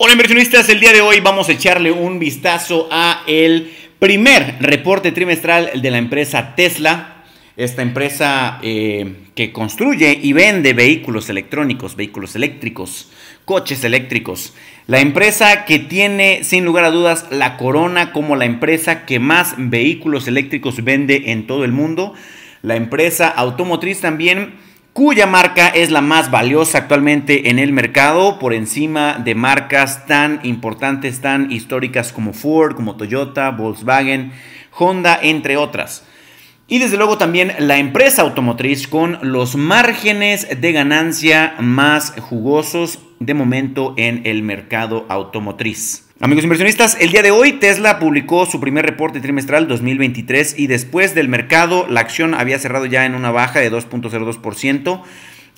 Hola inversionistas, el día de hoy vamos a echarle un vistazo a el primer reporte trimestral de la empresa Tesla. Esta empresa eh, que construye y vende vehículos electrónicos, vehículos eléctricos, coches eléctricos. La empresa que tiene sin lugar a dudas la corona como la empresa que más vehículos eléctricos vende en todo el mundo. La empresa automotriz también cuya marca es la más valiosa actualmente en el mercado por encima de marcas tan importantes, tan históricas como Ford, como Toyota, Volkswagen, Honda, entre otras. Y desde luego también la empresa automotriz con los márgenes de ganancia más jugosos de momento en el mercado automotriz. Amigos inversionistas, el día de hoy Tesla publicó su primer reporte trimestral 2023 y después del mercado la acción había cerrado ya en una baja de 2.02%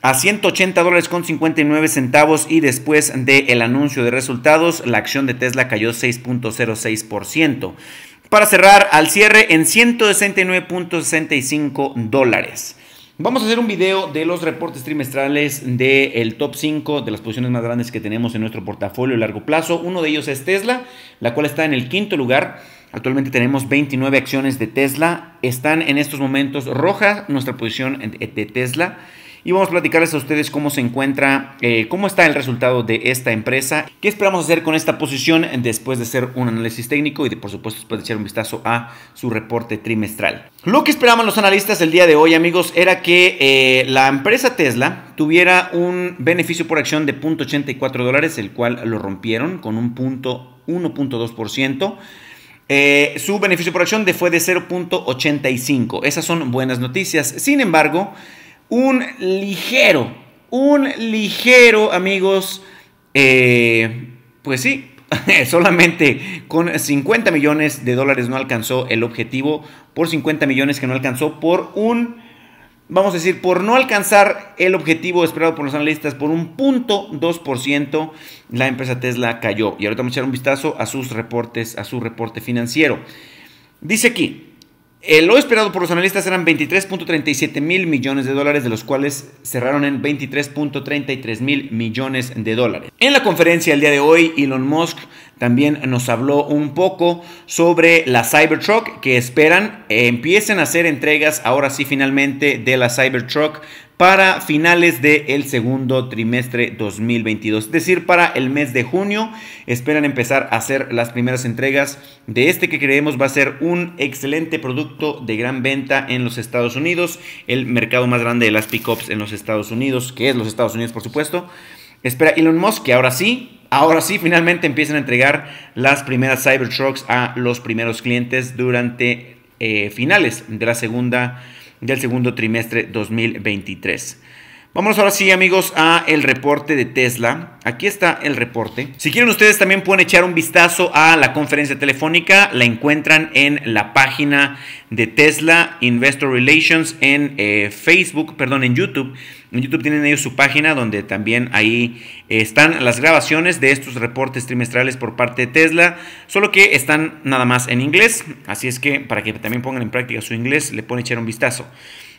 a 180 dólares con 59 centavos y después del el anuncio de resultados la acción de Tesla cayó 6.06% para cerrar al cierre en 169.65 dólares. Vamos a hacer un video de los reportes trimestrales del top 5 de las posiciones más grandes que tenemos en nuestro portafolio a largo plazo. Uno de ellos es Tesla, la cual está en el quinto lugar. Actualmente tenemos 29 acciones de Tesla. Están en estos momentos roja nuestra posición de Tesla y vamos a platicarles a ustedes cómo se encuentra, eh, cómo está el resultado de esta empresa, qué esperamos hacer con esta posición después de hacer un análisis técnico y de, por supuesto después de echar un vistazo a su reporte trimestral. Lo que esperaban los analistas el día de hoy amigos era que eh, la empresa Tesla tuviera un beneficio por acción de 0.84 dólares, el cual lo rompieron con un 1.2%. Eh, su beneficio por acción de fue de 0.85. Esas son buenas noticias. Sin embargo, un ligero, un ligero, amigos, eh, pues sí, solamente con 50 millones de dólares no alcanzó el objetivo, por 50 millones que no alcanzó, por un, vamos a decir, por no alcanzar el objetivo esperado por los analistas, por un punto 2%, la empresa Tesla cayó. Y ahorita vamos a echar un vistazo a sus reportes, a su reporte financiero. Dice aquí, eh, lo esperado por los analistas eran 23.37 mil millones de dólares, de los cuales cerraron en 23.33 mil millones de dólares. En la conferencia el día de hoy, Elon Musk también nos habló un poco sobre la Cybertruck que esperan empiecen a hacer entregas ahora sí finalmente de la Cybertruck para finales del segundo trimestre 2022, es decir, para el mes de junio. Esperan empezar a hacer las primeras entregas de este que creemos va a ser un excelente producto de gran venta en los Estados Unidos, el mercado más grande de las pickups en los Estados Unidos, que es los Estados Unidos por supuesto. Espera Elon Musk que ahora sí Ahora sí, finalmente empiezan a entregar las primeras Cybertrucks a los primeros clientes durante eh, finales de la segunda del segundo trimestre 2023. Vamos ahora sí amigos a el reporte de Tesla. Aquí está el reporte. Si quieren ustedes también pueden echar un vistazo a la conferencia telefónica. La encuentran en la página de Tesla Investor Relations en eh, Facebook, perdón, en YouTube. En YouTube tienen ellos su página donde también ahí eh, están las grabaciones de estos reportes trimestrales por parte de Tesla, solo que están nada más en inglés, así es que para que también pongan en práctica su inglés, le pueden echar un vistazo.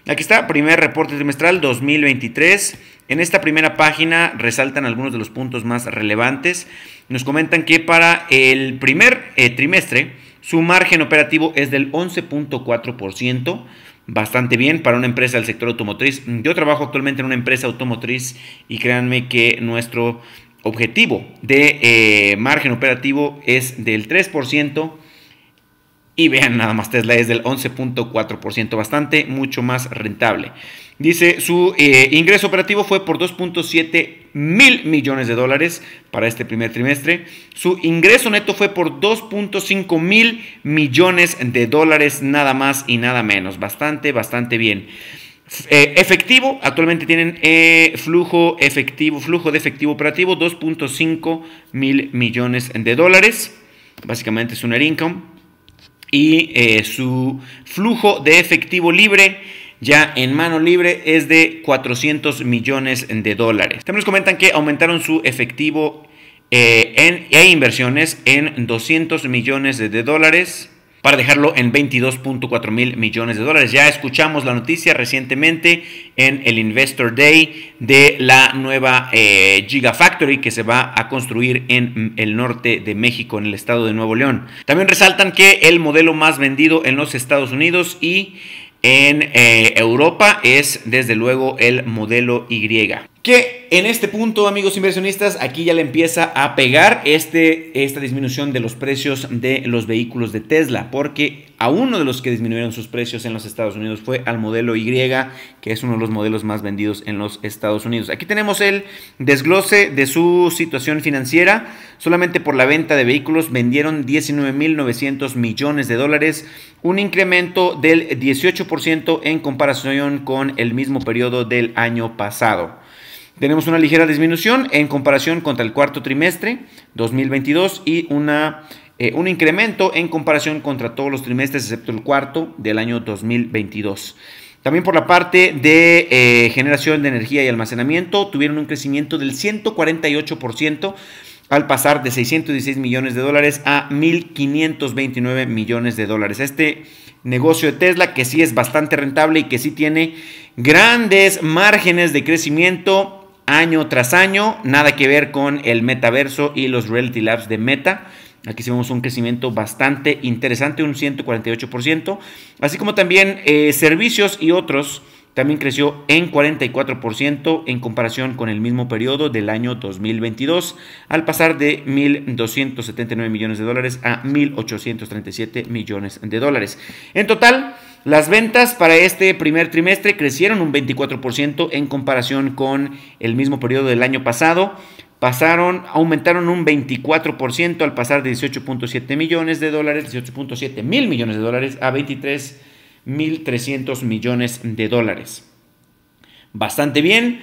Aquí está, primer reporte trimestral 2023. En esta primera página resaltan algunos de los puntos más relevantes. Nos comentan que para el primer eh, trimestre su margen operativo es del 11.4%, bastante bien para una empresa del sector automotriz. Yo trabajo actualmente en una empresa automotriz y créanme que nuestro objetivo de eh, margen operativo es del 3% y vean, nada más Tesla es del 11.4%, bastante mucho más rentable. Dice, su eh, ingreso operativo fue por 2.7 mil millones de dólares para este primer trimestre. Su ingreso neto fue por 2.5 mil millones de dólares, nada más y nada menos. Bastante, bastante bien. Eh, efectivo, actualmente tienen eh, flujo efectivo, flujo de efectivo operativo, 2.5 mil millones de dólares. Básicamente es un income y eh, su flujo de efectivo libre ya en mano libre es de 400 millones de dólares. También nos comentan que aumentaron su efectivo eh, en, e inversiones en 200 millones de dólares para dejarlo en 22.4 mil millones de dólares. Ya escuchamos la noticia recientemente en el Investor Day de la nueva eh, Gigafactory que se va a construir en mm, el norte de México, en el estado de Nuevo León. También resaltan que el modelo más vendido en los Estados Unidos y en eh, Europa es desde luego el modelo Y. Que en este punto, amigos inversionistas, aquí ya le empieza a pegar este, esta disminución de los precios de los vehículos de Tesla, porque a uno de los que disminuyeron sus precios en los Estados Unidos fue al modelo Y, que es uno de los modelos más vendidos en los Estados Unidos. Aquí tenemos el desglose de su situación financiera. Solamente por la venta de vehículos vendieron 19.900 millones de dólares, un incremento del 18% en comparación con el mismo periodo del año pasado. Tenemos una ligera disminución en comparación contra el cuarto trimestre 2022 y una, eh, un incremento en comparación contra todos los trimestres excepto el cuarto del año 2022. También por la parte de eh, generación de energía y almacenamiento tuvieron un crecimiento del 148% al pasar de 616 millones de dólares a 1.529 millones de dólares. Este negocio de Tesla que sí es bastante rentable y que sí tiene grandes márgenes de crecimiento año tras año. Nada que ver con el metaverso y los Reality Labs de Meta. Aquí sí vemos un crecimiento bastante interesante, un 148%, así como también eh, servicios y otros también creció en 44% en comparación con el mismo periodo del año 2022, al pasar de 1.279 millones de dólares a 1.837 millones de dólares. En total, las ventas para este primer trimestre crecieron un 24% en comparación con el mismo periodo del año pasado, pasaron, aumentaron un 24% al pasar de 18.7 millones de dólares, 18.7 mil millones de dólares a 23 1.300 millones de dólares. Bastante bien,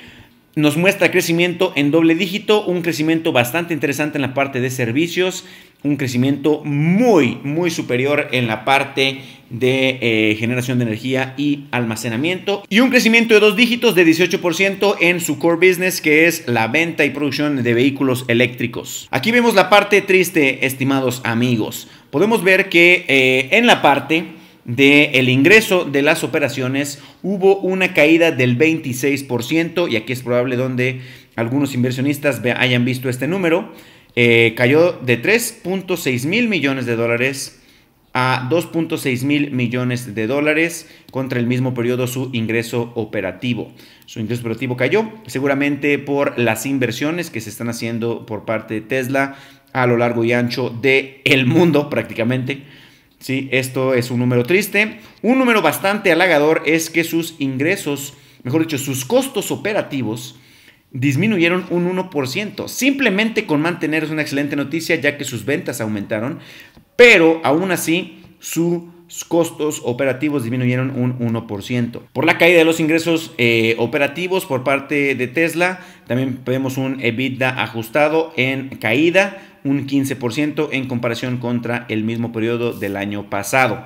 nos muestra crecimiento en doble dígito, un crecimiento bastante interesante en la parte de servicios, un crecimiento muy, muy superior en la parte de eh, generación de energía y almacenamiento y un crecimiento de dos dígitos de 18% en su core business que es la venta y producción de vehículos eléctricos. Aquí vemos la parte triste, estimados amigos. Podemos ver que eh, en la parte del ingreso de las operaciones hubo una caída del 26% y aquí es probable donde algunos inversionistas hayan visto este número. Eh, cayó de 3.6 mil millones de dólares a 2.6 mil millones de dólares contra el mismo periodo su ingreso operativo. Su ingreso operativo cayó seguramente por las inversiones que se están haciendo por parte de Tesla a lo largo y ancho del el mundo prácticamente. Sí, esto es un número triste. Un número bastante halagador es que sus ingresos, mejor dicho, sus costos operativos disminuyeron un 1%. Simplemente con mantener es una excelente noticia ya que sus ventas aumentaron, pero aún así sus costos operativos disminuyeron un 1%. Por la caída de los ingresos eh, operativos por parte de Tesla, también vemos un EBITDA ajustado en caída un 15% en comparación contra el mismo periodo del año pasado.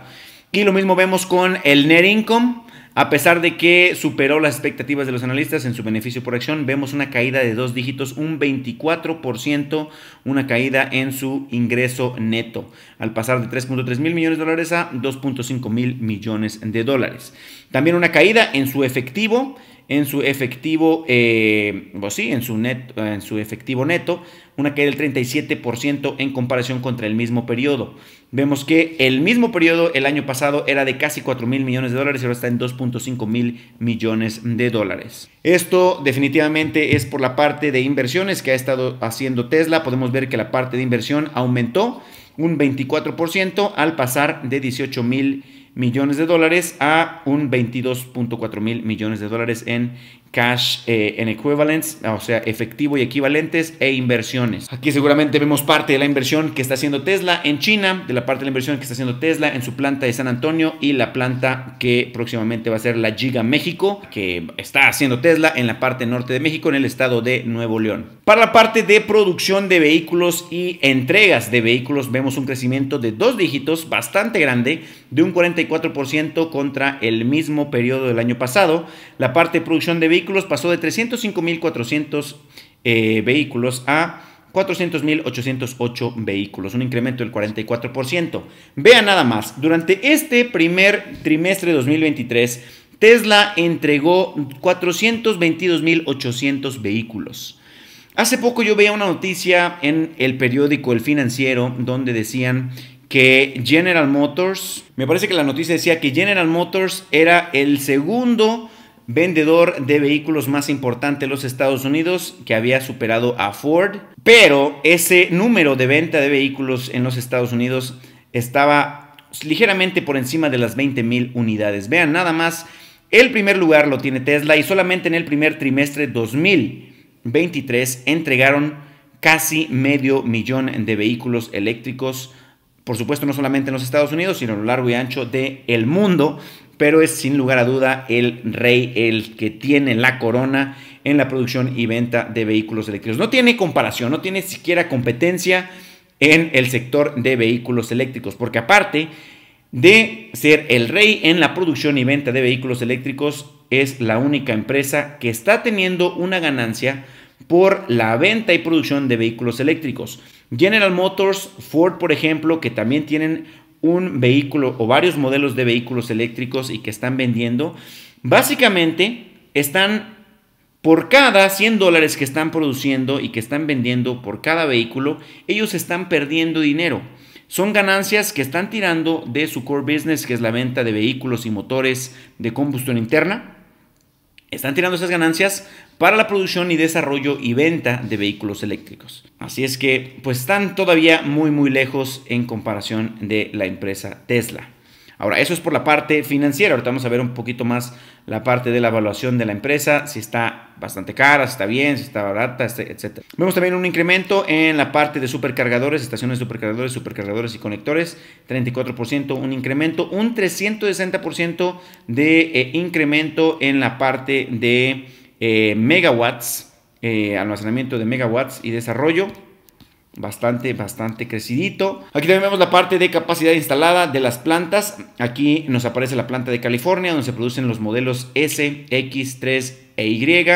Y lo mismo vemos con el net income. A pesar de que superó las expectativas de los analistas en su beneficio por acción, vemos una caída de dos dígitos, un 24%, una caída en su ingreso neto, al pasar de 3.3 mil millones de dólares a 2.5 mil millones de dólares. También una caída en su efectivo, en su efectivo, eh, pues sí, en su, net, en su efectivo neto, una caída del 37% en comparación contra el mismo periodo. Vemos que el mismo periodo el año pasado era de casi 4 mil millones de dólares y ahora está en 2.5 mil millones de dólares. Esto definitivamente es por la parte de inversiones que ha estado haciendo Tesla. Podemos ver que la parte de inversión aumentó un 24% al pasar de 18 mil millones de dólares a un 22.4 mil millones de dólares en cash eh, en equivalents, o sea, efectivo y equivalentes e inversiones. Aquí seguramente vemos parte de la inversión que está haciendo Tesla en China, de la parte de la inversión que está haciendo Tesla en su planta de San Antonio y la planta que próximamente va a ser la Giga México, que está haciendo Tesla en la parte norte de México, en el estado de Nuevo León. Para la parte de producción de vehículos y entregas de vehículos, vemos un crecimiento de dos dígitos bastante grande, de un 44% contra el mismo periodo del año pasado. La parte de producción de vehículos pasó de 305.400 eh, vehículos a 400.808 vehículos, un incremento del 44%. Vean nada más, durante este primer trimestre de 2023, Tesla entregó 422.800 vehículos. Hace poco yo veía una noticia en el periódico El Financiero donde decían que General Motors, me parece que la noticia decía que General Motors era el segundo vendedor de vehículos más importante en los Estados Unidos, que había superado a Ford. Pero ese número de venta de vehículos en los Estados Unidos estaba ligeramente por encima de las 20 mil unidades. Vean, nada más, el primer lugar lo tiene Tesla y solamente en el primer trimestre 2023 entregaron casi medio millón de vehículos eléctricos por supuesto no solamente en los Estados Unidos, sino a lo largo y ancho del el mundo pero es sin lugar a duda el rey, el que tiene la corona en la producción y venta de vehículos eléctricos. No tiene comparación, no tiene siquiera competencia en el sector de vehículos eléctricos, porque aparte de ser el rey en la producción y venta de vehículos eléctricos, es la única empresa que está teniendo una ganancia por la venta y producción de vehículos eléctricos. General Motors, Ford, por ejemplo, que también tienen un vehículo o varios modelos de vehículos eléctricos y que están vendiendo, básicamente están por cada 100 dólares que están produciendo y que están vendiendo por cada vehículo, ellos están perdiendo dinero. Son ganancias que están tirando de su core business, que es la venta de vehículos y motores de combustión interna. Están tirando esas ganancias para la producción y desarrollo y venta de vehículos eléctricos. Así es que pues están todavía muy muy lejos en comparación de la empresa Tesla. Ahora, eso es por la parte financiera. Ahorita vamos a ver un poquito más la parte de la evaluación de la empresa, si está bastante cara, si está bien, si está barata, este, etc. Vemos también un incremento en la parte de supercargadores, estaciones de supercargadores, supercargadores y conectores, 34%, un incremento, un 360% de eh, incremento en la parte de eh, megawatts, eh, almacenamiento de megawatts y desarrollo. Bastante, bastante crecidito. Aquí también vemos la parte de capacidad instalada de las plantas. Aquí nos aparece la planta de California, donde se producen los modelos S, X, 3 e Y.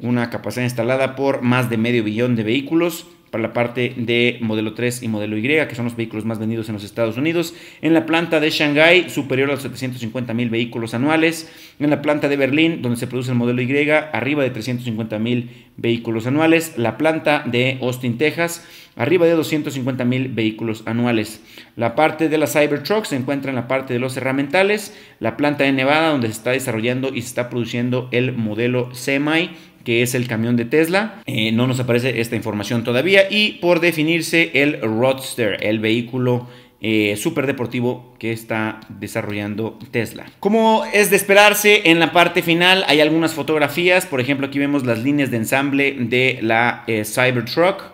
Una capacidad instalada por más de medio billón de vehículos la parte de modelo 3 y modelo Y, que son los vehículos más vendidos en los Estados Unidos. En la planta de shanghai superior a los 750 mil vehículos anuales. En la planta de Berlín, donde se produce el modelo Y, arriba de 350 mil vehículos anuales. La planta de Austin, Texas, arriba de 250 mil vehículos anuales. La parte de la Cybertruck se encuentra en la parte de los herramientales. La planta de Nevada, donde se está desarrollando y se está produciendo el modelo Semi que es el camión de Tesla. Eh, no nos aparece esta información todavía. Y por definirse el Roadster, el vehículo eh, super deportivo que está desarrollando Tesla. Como es de esperarse, en la parte final hay algunas fotografías. Por ejemplo, aquí vemos las líneas de ensamble de la eh, Cybertruck.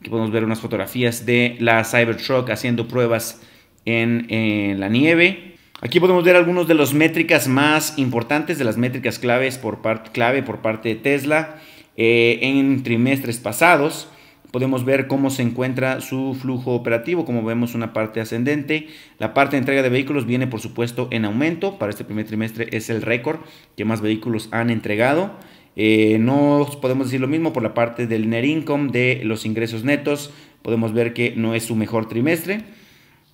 Aquí podemos ver unas fotografías de la Cybertruck haciendo pruebas en la nieve. Aquí podemos ver algunos de las métricas más importantes, de las métricas por clave por parte de Tesla eh, en trimestres pasados. Podemos ver cómo se encuentra su flujo operativo, como vemos una parte ascendente. La parte de entrega de vehículos viene por supuesto en aumento. Para este primer trimestre es el récord que más vehículos han entregado. Eh, no podemos decir lo mismo por la parte del net income, de los ingresos netos. Podemos ver que no es su mejor trimestre.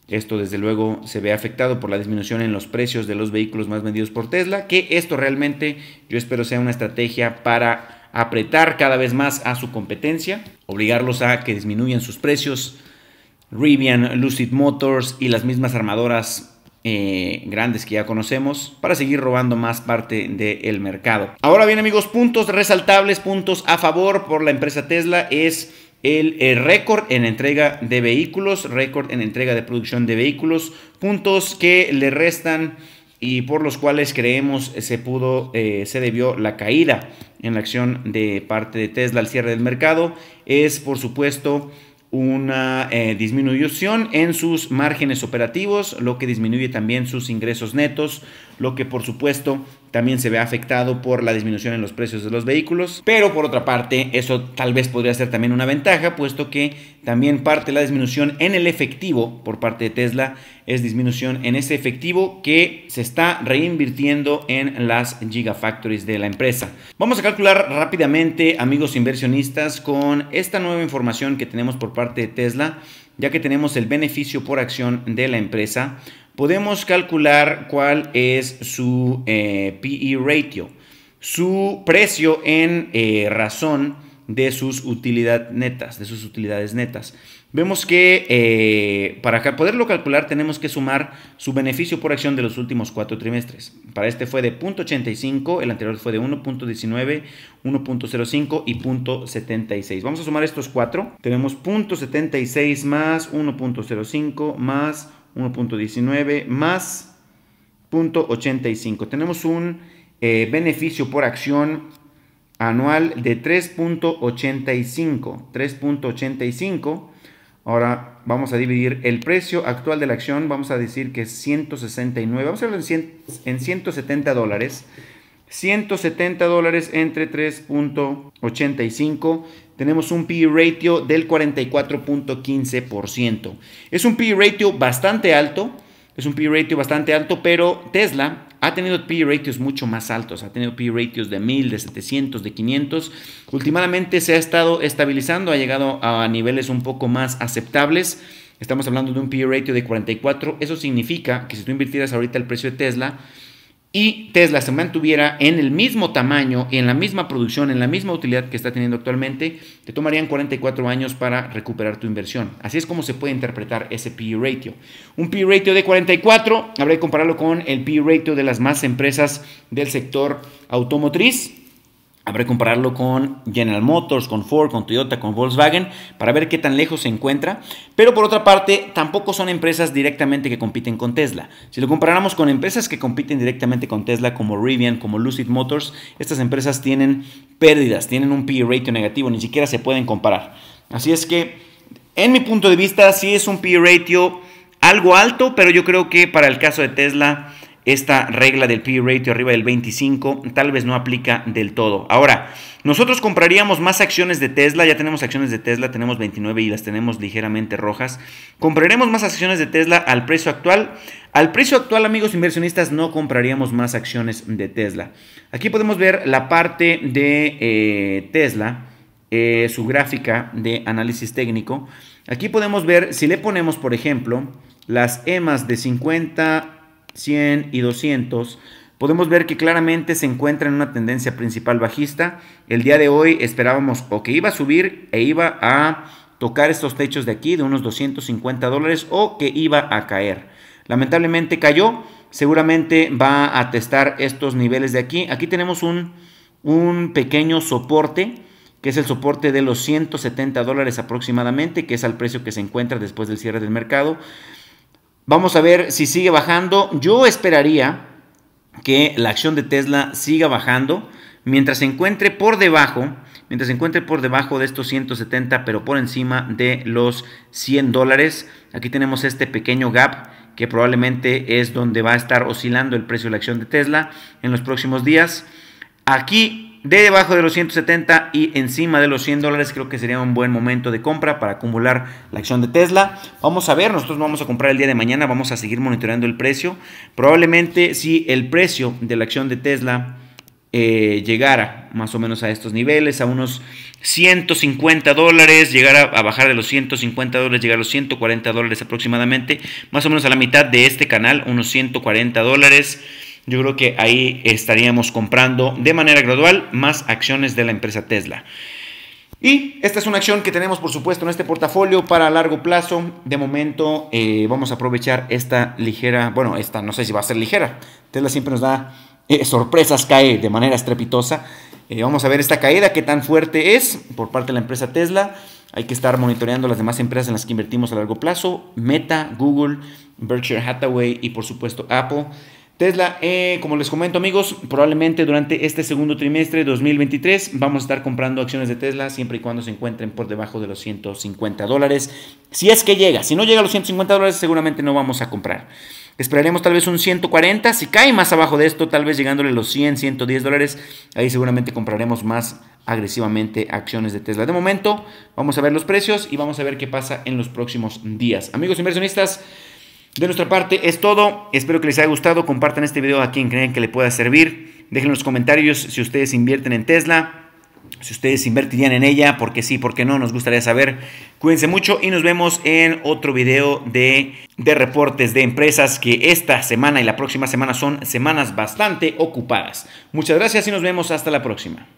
Esto desde luego se ve afectado por la disminución en los precios de los vehículos más vendidos por Tesla, que esto realmente yo espero sea una estrategia para apretar cada vez más a su competencia, obligarlos a que disminuyan sus precios. Rivian, Lucid Motors y las mismas armadoras eh, grandes que ya conocemos para seguir robando más parte del mercado. Ahora bien amigos, puntos resaltables, puntos a favor por la empresa Tesla es el, eh, récord en entrega de vehículos, récord en entrega de producción de vehículos, puntos que le restan y por los cuales creemos eh, se pudo, eh, se debió la caída en la acción de parte de Tesla al cierre del mercado, es por supuesto una disminución en sus márgenes operativos, lo que disminuye también sus ingresos netos, lo que por supuesto también se ve afectado por la disminución en los precios de los vehículos, pero por otra parte eso tal vez podría ser también una ventaja, puesto que también parte de la disminución en el efectivo por parte de Tesla es disminución en ese efectivo que se está reinvirtiendo en las gigafactories de la empresa. Vamos a calcular rápidamente, amigos inversionistas, con esta nueva información que tenemos por parte de Tesla, ya que tenemos el beneficio por acción de la empresa podemos calcular cuál es su eh, PE ratio, su precio en eh, razón de sus utilidades netas, de sus utilidades netas. Vemos que eh, para poderlo calcular tenemos que sumar su beneficio por acción de los últimos cuatro trimestres. Para este fue de 0.85, el anterior fue de 1.19, 1.05 y 0.76. Vamos a sumar estos cuatro. Tenemos 0.76 más 1.05 más 1.19 más 0.85. Tenemos un eh, beneficio por acción anual de 3.85. 3.85. Ahora vamos a dividir el precio actual de la acción. Vamos a decir que es 169. Vamos a hacerlo en, en 170 dólares. 170 dólares entre 3.85 tenemos un PE ratio del 44.15%. Es un PE ratio bastante alto, es un PE ratio bastante alto, pero Tesla ha tenido PE ratios mucho más altos, ha tenido PE ratios de 1000, de 700, de 500. Últimamente se ha estado estabilizando, ha llegado a niveles un poco más aceptables. Estamos hablando de un PE ratio de 44, eso significa que si tú invirtieras ahorita el precio de Tesla, y Tesla se mantuviera en el mismo tamaño, y en la misma producción, en la misma utilidad que está teniendo actualmente, te tomarían 44 años para recuperar tu inversión. Así es como se puede interpretar ese PE ratio. Un PE ratio de 44, habrá que compararlo con el PE ratio de las más empresas del sector automotriz. Habré compararlo con General Motors, con Ford, con Toyota, con Volkswagen, para ver qué tan lejos se encuentra. Pero por otra parte, tampoco son empresas directamente que compiten con Tesla. Si lo comparáramos con empresas que compiten directamente con Tesla, como Rivian, como Lucid Motors, estas empresas tienen pérdidas, tienen un PE ratio negativo, ni siquiera se pueden comparar. Así es que, en mi punto de vista, sí es un PE ratio algo alto, pero yo creo que para el caso de Tesla esta regla del P e ratio arriba del 25 tal vez no aplica del todo. Ahora, nosotros compraríamos más acciones de Tesla, ya tenemos acciones de Tesla, tenemos 29 y las tenemos ligeramente rojas. Compraremos más acciones de Tesla al precio actual. Al precio actual, amigos inversionistas, no compraríamos más acciones de Tesla. Aquí podemos ver la parte de eh, Tesla, eh, su gráfica de análisis técnico. Aquí podemos ver si le ponemos, por ejemplo, las EMAs de 50 100 y 200, podemos ver que claramente se encuentra en una tendencia principal bajista. El día de hoy esperábamos o que iba a subir e iba a tocar estos techos de aquí de unos 250 dólares o que iba a caer. Lamentablemente cayó, seguramente va a testar estos niveles de aquí. Aquí tenemos un, un pequeño soporte que es el soporte de los 170 dólares aproximadamente, que es al precio que se encuentra después del cierre del mercado. Vamos a ver si sigue bajando. Yo esperaría que la acción de Tesla siga bajando mientras se encuentre por debajo, mientras se encuentre por debajo de estos 170, pero por encima de los 100 dólares. Aquí tenemos este pequeño gap que probablemente es donde va a estar oscilando el precio de la acción de Tesla en los próximos días. Aquí de debajo de los 170 y encima de los 100 dólares creo que sería un buen momento de compra para acumular la acción de Tesla. Vamos a ver, nosotros vamos a comprar el día de mañana, vamos a seguir monitoreando el precio. Probablemente si el precio de la acción de Tesla eh, llegara más o menos a estos niveles, a unos 150 dólares, llegara a bajar de los 150 dólares, llegar a los 140 dólares aproximadamente, más o menos a la mitad de este canal, unos 140 dólares yo creo que ahí estaríamos comprando de manera gradual más acciones de la empresa Tesla. Y esta es una acción que tenemos, por supuesto, en este portafolio para largo plazo. De momento eh, vamos a aprovechar esta ligera, bueno, esta no sé si va a ser ligera. Tesla siempre nos da eh, sorpresas, cae de manera estrepitosa. Eh, vamos a ver esta caída, qué tan fuerte es por parte de la empresa Tesla. Hay que estar monitoreando las demás empresas en las que invertimos a largo plazo. Meta, Google, Berkshire Hathaway y por supuesto Apple. Tesla, eh, como les comento amigos, probablemente durante este segundo trimestre de 2023 vamos a estar comprando acciones de Tesla siempre y cuando se encuentren por debajo de los 150 dólares. Si es que llega, si no llega a los 150 dólares seguramente no vamos a comprar. Esperaremos tal vez un 140, si cae más abajo de esto, tal vez llegándole los 100, 110 dólares, ahí seguramente compraremos más agresivamente acciones de Tesla. De momento, vamos a ver los precios y vamos a ver qué pasa en los próximos días. Amigos inversionistas, de nuestra parte es todo. Espero que les haya gustado. Compartan este video a quien crean que le pueda servir. Dejen los comentarios si ustedes invierten en Tesla. Si ustedes invertirían en ella, porque sí, porque no, nos gustaría saber. Cuídense mucho y nos vemos en otro video de, de reportes de empresas que esta semana y la próxima semana son semanas bastante ocupadas. Muchas gracias y nos vemos hasta la próxima.